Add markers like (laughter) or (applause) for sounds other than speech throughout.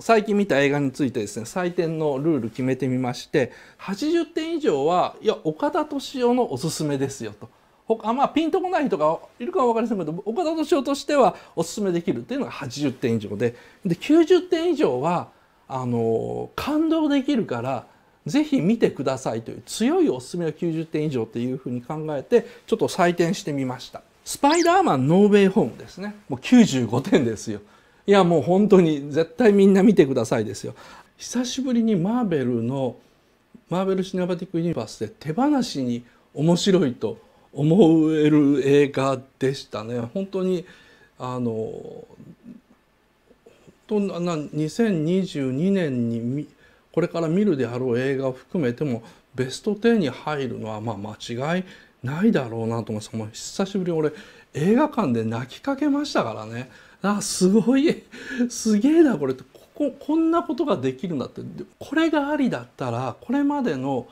最近見た映画についてですね採点のルール決めてみまして80点以上はいや岡田敏夫のおすすめですよと。か、まあ、ピンとこない人がいるかは分かりませんけど岡田敏夫としてはおすすめできるっていうのが80点以上でで90点以上はあの感動できるからぜひ見てくださいという強いおすすめは90点以上っていうふうに考えてちょっと採点してみました。スパイダーマンノーベイホームですね。もう95点ですよ。いやもう本当に絶対みんな見てくださいですよ。久しぶりにマーベルのマーベル・シネマティック・ユニバースで手放しに面白いと思える映画でしたね。本当にあのとな2022年にこれから見るであろう映画を含めてもベスト10に入るのはま間違いないだろうなと思います。もう久しぶりに俺映画館で泣きかけましたからね。あすごいすげえなこれってこここんなことができるんだってこれがありだったらこれまでの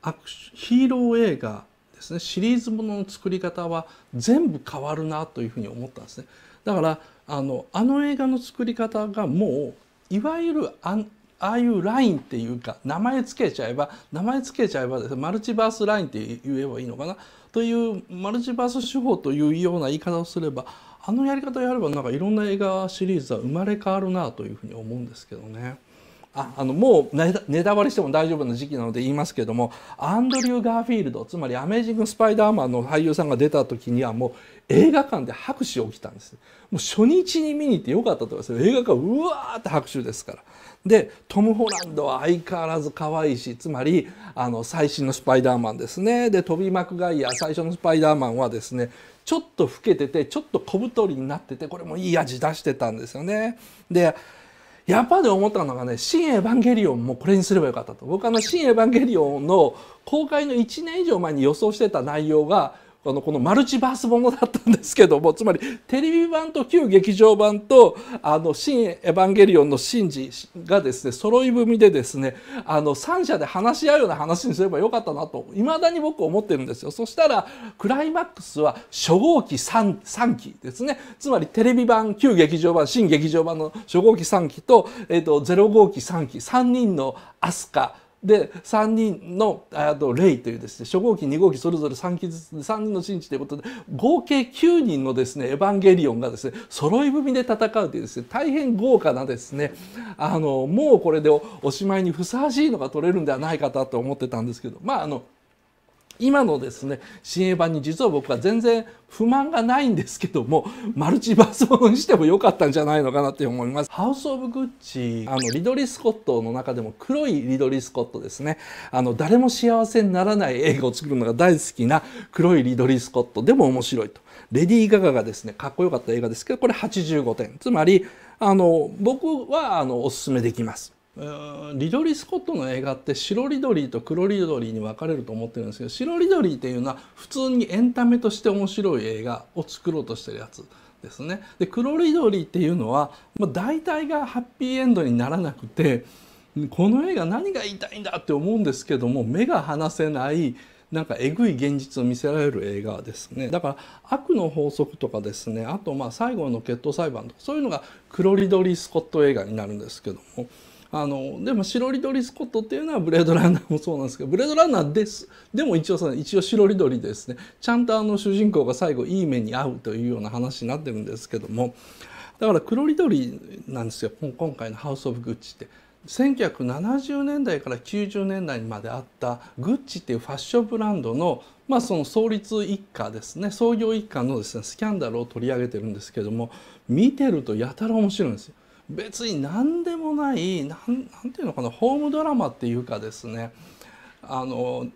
アクヒーロー映画ですねシリーズものの作り方は全部変わるなというふうに思ったんですね。だからあのあの映画の作り方がもういわゆるあああいうラインっていうか名前つけちゃえば名前つけちゃえばですねマルチバースラインって言えばいいのかなというマルチバース手法というような言い方をすればあのやり方やればなんかいろんな映画シリーズは生まれ変わるなというふうに思うんですけどね。ああのもうネタバレしても大丈夫な時期なので言いますけどもアンドリュー・ガーフィールドつまり「アメージング・スパイダーマン」の俳優さんが出た時にはもう映画館で拍手起きたんですもう初日に見に行ってよかったとかです映画館うわーって拍手ですからでトム・ホランドは相変わらず可愛いしつまりあの最新の「スパイダーマン」ですねでトビマクガイア最初の「スパイダーマン」はですねちょっと老けててちょっと小太りになっててこれもいい味出してたんですよね。でやっぱり思ったのがね「新エヴァンゲリオン」もこれにすればよかったと僕あの「新エヴァンゲリオン」の公開の1年以上前に予想してた内容があのこのマルチバースものだったんですけども (laughs) つまりテレビ版と旧劇場版と「あの新エヴァンゲリオン」の神事がですね揃い踏みでですねあの3者で話し合うような話にすればよかったなといまだに僕思ってるんですよ。そしたらクライマックスは初号機 3, 3期ですねつまりテレビ版旧劇場版新劇場版の初号機3期と,、えーと、0号機3期3人の飛鳥で3人のと霊というですね初号機2号機それぞれ3機ずつ3人の神父ということで合計9人のですねエヴァンゲリオンがですね揃い踏みで戦うというですね大変豪華なですねあのもうこれでおしまいにふさわしいのが取れるんではないかと思ってたんですけどまああの今のですね新映版に実は僕は全然不満がないんですけども (laughs) マルチバースもンにしても良かったんじゃないのかなって思いますハウス・オブ・グッチあのリドリー・スコットの中でも黒いリドリー・スコットですねあの誰も幸せにならない映画を作るのが大好きな黒いリドリー・スコットでも面白いとレディー・ガガがですねかっこよかった映画ですけどこれ85点つまりあの僕はあのおすすめできますリドリー・スコットの映画って白リドリーと黒リドリーに分かれると思ってるんですけど白リドリーっていうのは普通にエンタメとして面白い映画を作ろうとしてるやつですね。で黒リドリーっていうのは、まあ、大体がハッピーエンドにならなくてこの映画何が言いたいんだって思うんですけども目が離せないなんかえぐい現実を見せられる映画ですねだから悪の法則とかですねあとまあ最後の決闘裁判とかそういうのが黒リドリー・スコット映画になるんですけども。あのでも白リドリ・スコットっていうのはブレードランナーもそうなんですけどブレードランナーですでも一応一応白リドリですねちゃんとあの主人公が最後いい目に遭うというような話になってるんですけどもだから黒リドリなんですよ今回の「ハウス・オブ・グッチ」って。1970年代から90年代まであったグッチっていうファッションブランドの,、まあその創立一家ですね創業一家のですねスキャンダルを取り上げてるんですけども見てるとやたら面白いんですよ。別に何でもない何ていうのかなホームドラマっていうかですねあの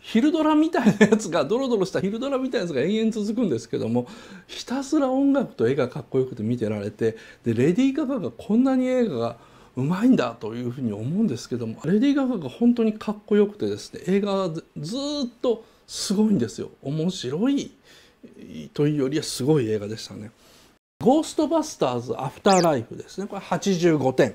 昼ドラみたいなやつがドロドロした昼ドラみたいなやつが延々続くんですけどもひたすら音楽と絵がかっこよくて見てられてでレディー・ガガがこんなに映画がうまいんだというふうに思うんですけどもレディー・ガガが本当にかっこよくてですね映画はずっとすごいんですよ面白いというよりはすごい映画でしたね。ゴーストバスターズアフターライフですね。これ85点。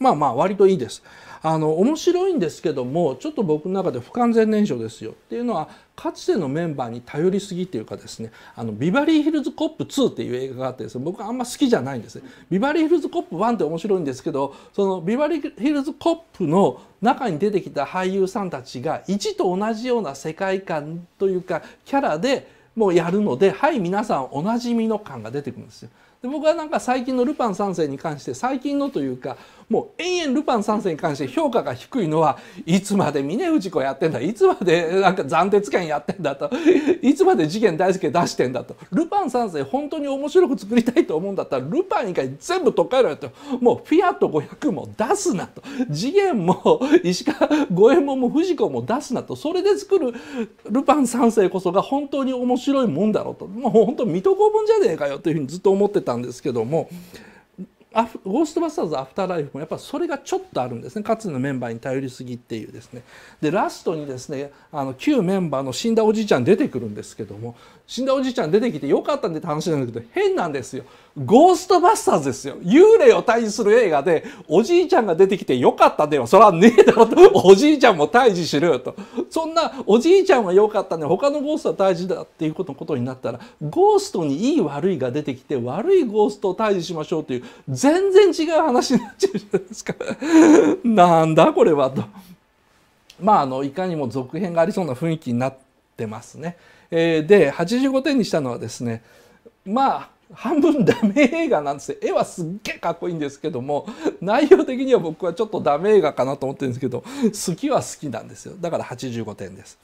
まあまあ割といいです。あの、面白いんですけども、ちょっと僕の中で不完全燃焼ですよ。っていうのは、かつてのメンバーに頼りすぎっていうかですね、あの、ビバリーヒルズコップ2っていう映画があってですね、僕はあんま好きじゃないんですね。ビバリーヒルズコップ1って面白いんですけど、そのビバリーヒルズコップの中に出てきた俳優さんたちが1と同じような世界観というか、キャラで、もうやるのではい皆さんおなじみの感が出てくるんですよ。で僕はなんか最近の「ルパン三世」に関して最近のというかもう延々「ルパン三世」に関して評価が低いのはいつまで峰氏子やってんだいつまでなんか暫鉄剣やってんだと (laughs) いつまで事件大輔出してんだと「ルパン三世」本当に面白く作りたいと思うんだったら「ルパン以外全部取っ替えろよ」と「もうフィアット500も出すな」と「次元も石川五右衛門も藤子も出すな」とそれで作る「ルパン三世」こそが本当に面白いもんだろうともう本当水戸黄門じゃねえかよというふうにずっと思ってたったんですけどもゴーストバスターズアフターライフもやっぱそれがちょっとあるんですねかつてのメンバーに頼りすぎっていうですねでラストにですねあの旧メンバーの死んだおじいちゃん出てくるんですけども死んだおじいちゃん出てきてよかったんでって話なんだけど変なんですよゴーストバスターズですよ幽霊を退治する映画でおじいちゃんが出てきてよかったではそれはねえだろとおじいちゃんも退治しろよとそんなおじいちゃんはよかったんで他のゴーストは退治だっていうことになったらゴーストにいい悪いが出てきて悪いゴーストを退治しましょうという全然違う話になっちゃうじゃないですか (laughs) なんだこれはとまああのいかにも続編がありそうな雰囲気になってますね。えー、で85点にしたのはですねまあ半分ダメ映画なんですよ絵はすっげえかっこいいんですけども内容的には僕はちょっとダメ映画かなと思ってるんですけど好きは好きなんですよだから85点です。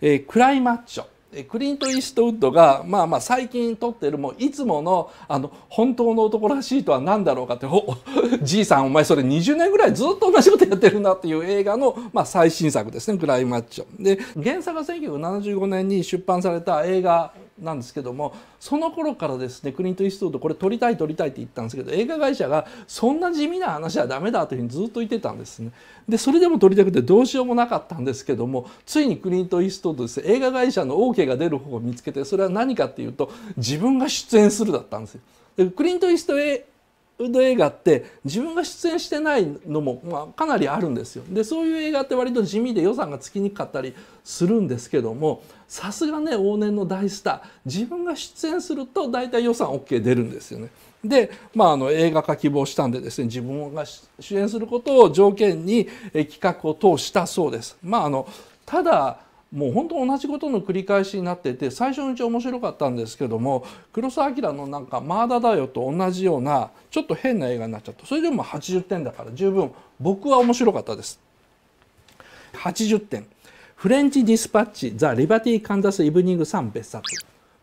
えー、クライマッチョクリント・イーストウッドが、まあ、まあ最近撮ってるもいつものあの本当の男らしいとは何だろうかって「(laughs) じいさんお前それ20年ぐらいずっと同じことやってるな」っていう映画の、まあ、最新作ですね「クライマッチョ」。で原作は1975年に出版された映画なんですけどもその頃からですねクリント・イーストウッドこれ撮りたい撮りたいって言ったんですけど映画会社がそんな地味な話はダメだというふうにずっと言ってたんですねでそれでも撮りたくてどうしようもなかったんですけどもついにクリント・イーストウッドですね映画会社の OK が出る方を見つけてそれは何かっていうと自分が出演するだったんですよでクリント・イーストウド映画って自分が出演してないのも、まかなりあるんですよでそういう映画って割と地味で予算がつきにくかったりするんですけどもさすがね往年の大スター自分が出演すると大体予算 OK 出るんですよね。で、まあ、あの映画化希望したんでですね自分が主演することを条件に企画を通したそうです。まあ、あのただもう本当同じことの繰り返しになってて最初のうち面白かったんですけども黒澤明のなんか「マーダだよ」と同じようなちょっと変な映画になっちゃったそれでも80点だから十分僕は面白かったです。80点フレンチ・ディスパッチ・ザ・リバティ・カンザス・イブニング・サン別冊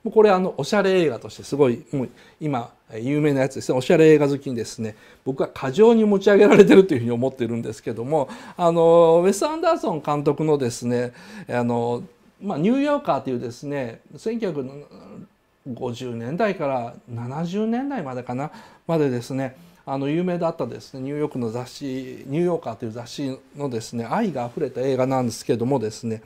もうこれあのおしゃれ映画としてすごいもう今有名なやつですねおしゃれ映画好きにですね僕は過剰に持ち上げられてるというふうに思ってるんですけどもあのウェス・アンダーソン監督のですねあの、まあ、ニューヨーカーというですね1950年代から70年代までかなまでですねあの有名だったですねニューヨークの雑誌「ニューヨーカー」という雑誌のですね愛があふれた映画なんですけどもですね、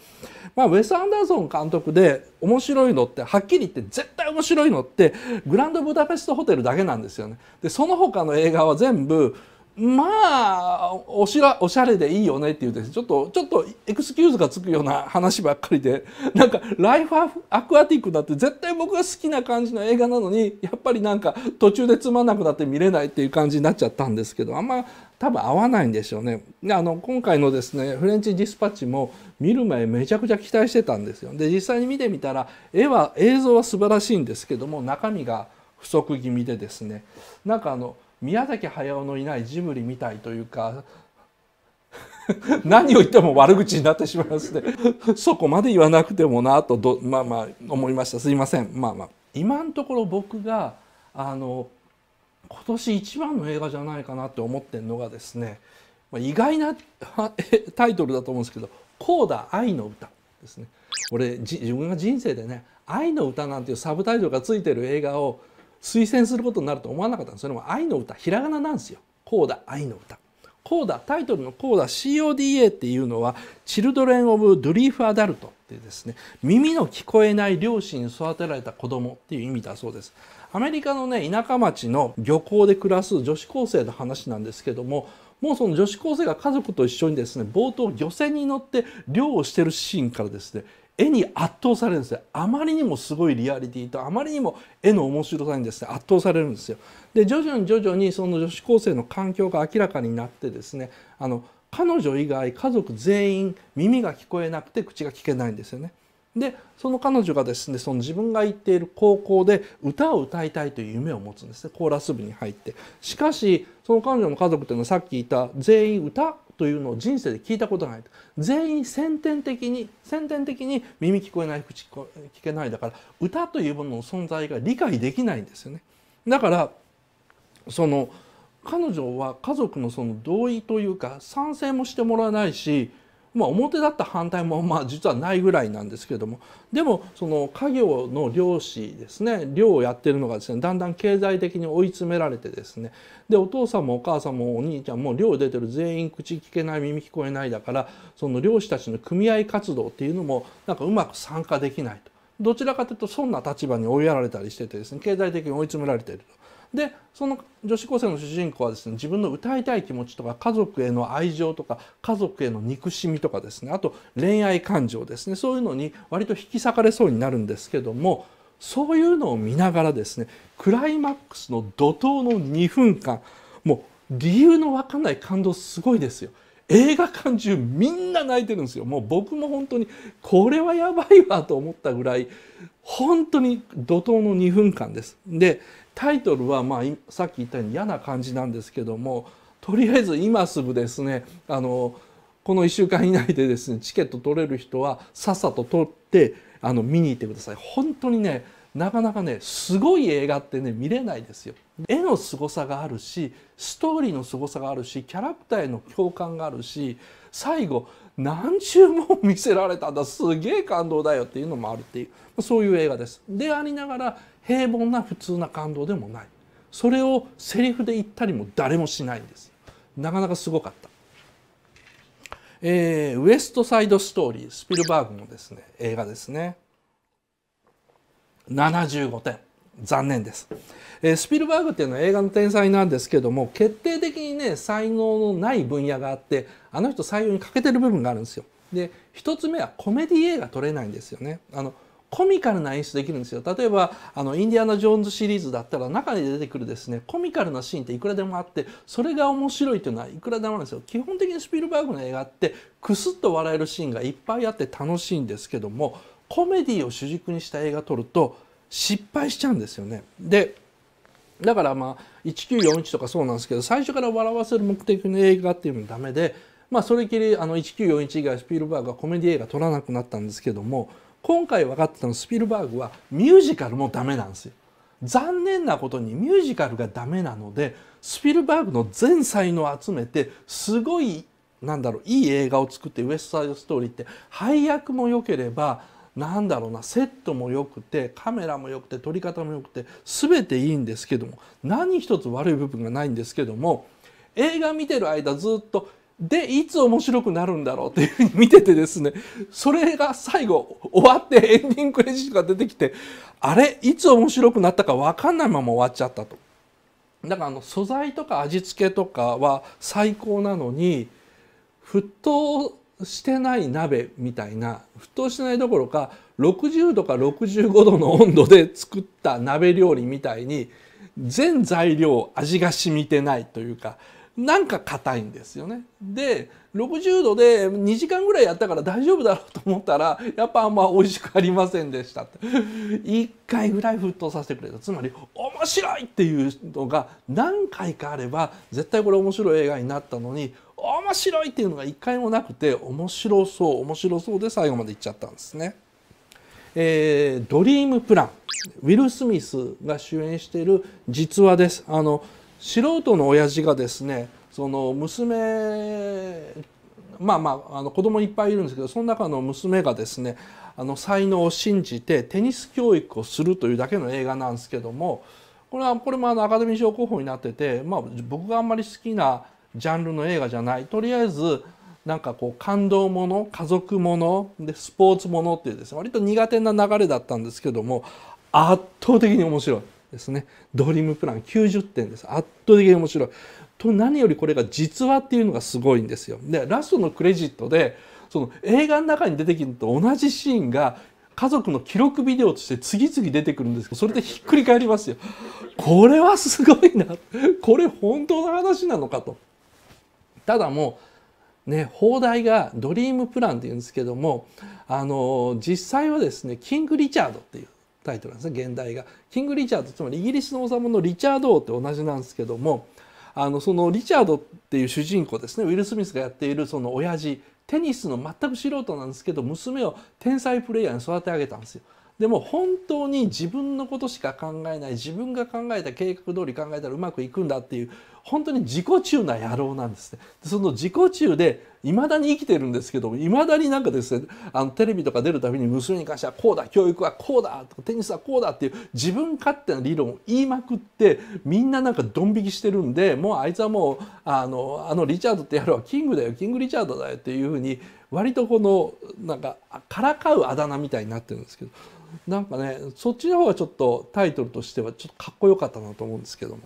まあ、ウェス・アンダーソン監督で面白いのってはっきり言って絶対面白いのってグランドブダペストホテルだけなんですよね。でその他の映画は全部まあおしらおしゃれでいいよねっていうです、ね、ちょっとちょっとエクスキューズがつくような話ばっかりで (laughs) なんかライフアクアティックだって絶対僕が好きな感じの映画なのにやっぱりなんか途中でつまんなくなって見れないっていう感じになっちゃったんですけどあんま多分合わないんでしょうね。であの今回のですねフレンチ・ディスパッチも見る前めちゃくちゃ期待してたんですよ。で実際に見てみたら絵は映像は素晴らしいんですけども中身が不足気味でですねなんかあの宮崎駿のいないジブリみたいというか (laughs) 何を言っても悪口になってしまいまして (laughs) そこまで言わなくてもなとどまあまあ思いましたすいませんまあまあ今のところ僕があの今年一番の映画じゃないかなって思ってるのがですね意外な (laughs) タイトルだと思うんですけど「コーダ愛の歌」ですね俺自分が人生でね「愛の歌」なんていうサブタイトルがついてる映画を推薦することになると思わなかったんですそれも愛の歌ひらがななんですよコーダ愛の歌コーダタイトルのコーダ CODA っていうのはチルドレン・オブ・ドリーフ・アダルトってですね耳の聞こえない両親に育てられた子供っていう意味だそうですアメリカのね田舎町の漁港で暮らす女子高生の話なんですけどももうその女子高生が家族と一緒にですね冒頭漁船に乗って漁をしてるシーンからですね絵に圧倒されるんですよあまりにもすごいリアリティとあまりにも絵の面白さにですね圧倒されるんですよ。で徐々に徐々にその女子高生の環境が明らかになってですねあの彼女以外家族全員耳が聞こえなくて口が聞けないんですよね。でその彼女がですねその自分が行っている高校で歌を歌いたいという夢を持つんですねコーラス部に入ってしかしその彼女の家族というのはさっき言った全員歌というのを人生で聞いたことないと全員先天的に先天的に耳聞こえない口聞けないだから歌というものの存在が理解できないんですよね。だからその彼女は家族のその同意というか賛成もしてもらわないしまあ、表だった反対も (laughs) まあ実はないぐらいなんですけれどもでもその家業の漁師ですね漁をやってるのがですねだんだん経済的に追い詰められてですねでお父さんもお母さんもお兄ちゃんも漁出てる全員口聞けない耳聞こえないだからその漁師たちの組合活動っていうのもなんかうまく参加できないと。どちらかというと損な立場に追いやられたりしててですね経済的に追い詰められていると。でその女子高生の主人公はですね自分の歌いたい気持ちとか家族への愛情とか家族への憎しみとかですねあと恋愛感情ですねそういうのに割と引き裂かれそうになるんですけどもそういうのを見ながらですねクライマックスの怒涛の2分間もう理由の分かんない感動すごいですよ。映画館中みんな泣いてるんですよもう僕も本当にこれはやばいわと思ったぐらい本当に怒涛の2分間ですで、タイトルは、まあ、さっき言ったように嫌な感じなんですけどもとりあえず今すぐですねあのこの1週間以内でですねチケット取れる人はさっさと取ってあの見に行ってください。本当にねなかなかねすごい映画ってね見れないですよ。絵の凄さがあるしストーリーの凄さがあるしキャラクターへの共感があるし最後何十も見せられたんだすげえ感動だよっていうのもあるっていうそういう映画です。でありながら平凡な普通な感動でもないそれをセリフで言ったりも誰もしないんですなかなかすごかった、えー、ウエストサイドストーリースピルバーグのですね映画ですね75点残念です、えー、スピルバーグっていうのは映画の天才なんですけども決定的にね才能のない分野があってあの人採用に欠けてる部分があるんですよで一つ目はコメディ映画撮れないんですよねあのコミカルな演出できるんですよ例えばあのインディアナ・ジョーンズシリーズだったら中に出てくるですねコミカルなシーンっていくらでもあってそれが面白いというのはいくらでもあるんですよ基本的にスピルバーグの映画ってクスッと笑えるシーンがいっぱいあって楽しいんですけどもコメディを主軸にした映画撮ると失敗しちゃうんですよねでだからまあ1941とかそうなんですけど最初から笑わせる目的の映画っていうのはダメでまあそれきりあの1941以外スピルバーグはコメディ映画撮らなくなったんですけども今回分かってたのスピルバーグはミュージカルもダメなんですよ。残念なことにミュージカルがダメなのでスピルバーグの全才能を集めてすごいなんだろういい映画を作ってウエストサイドストーリーって配役も良ければなんだろうなセットも良くてカメラも良くて撮り方も良くて全ていいんですけども何一つ悪い部分がないんですけども映画見てる間ずっとでいつ面白くなるんだろうっていうふうに見ててですねそれが最後終わってエンディングクレジットが出てきてあれいつ面白くなったか分かんないまま終わっちゃったと。だからあの素材とか味付けとかは最高なのに沸騰してない鍋みたいな沸騰してないどころか60度か65度の温度で作った鍋料理みたいに全材料味が染みてないというかなんか硬いんですよね。で60度で2時間ぐらいやったから大丈夫だろうと思ったらやっぱあんま美味しくありませんでしたって1回ぐらい沸騰させてくれたつまり面白いっていうのが何回かあれば絶対これ面白い映画になったのに面白いっていうのが1回もなくて面白そう面白そうで最後までいっちゃったんですね。えー、ドリームプランウィル・スミスが主演している実話です。あの素人の親父がですねその娘まあまああの子供いっぱいいるんですけどその中の娘がですねあの才能を信じてテニス教育をするというだけの映画なんですけどもこれはこれもあのアカデミー賞候補になってて、まあ、僕があんまり好きなジャンルの映画じゃないとりあえずなんかこう感動もの家族ものでスポーツものっていうですね割と苦手な流れだったんですけども圧倒的に面白い。ですねドリームプラン90点です圧倒的に面白いと何よりこれが実話っていうのがすごいんですよでラストのクレジットでその映画の中に出てきると同じシーンが家族の記録ビデオとして次々出てくるんですけどそれでひっくり返りますよこれはすごいなこれ本当の話なのかとただもうね放題がドリームプランっていうんですけどもあの実際はですねキング・リチャードっていうタイトルなんですね現代が。キング・リチャードつまりイギリスの王様のリチャード王って同じなんですけどもあのそのリチャードっていう主人公ですねウィル・スミスがやっているその親父テニスの全く素人なんですけど娘を天才プレイヤーに育て上げたんですよ。でも本当に自分のことしか考えない自分が考えた計画通り考えたらうまくいくんだっていう本当に自己中な野郎なんですね。その自己中でいまだに生きてるんですけどいまだになんかですねあのテレビとか出るたびに娘に関してはこうだ教育はこうだとかテニスはこうだっていう自分勝手な理論を言いまくってみんななんかドン引きしてるんでもうあいつはもうあのあのリチャードってやるはキングだよキングリチャードだよっていうふうに割とこのなんかからかうあだ名みたいになってるんですけどなんかねそっちの方がちょっとタイトルとしてはちょっとかっこよかったなと思うんですけども。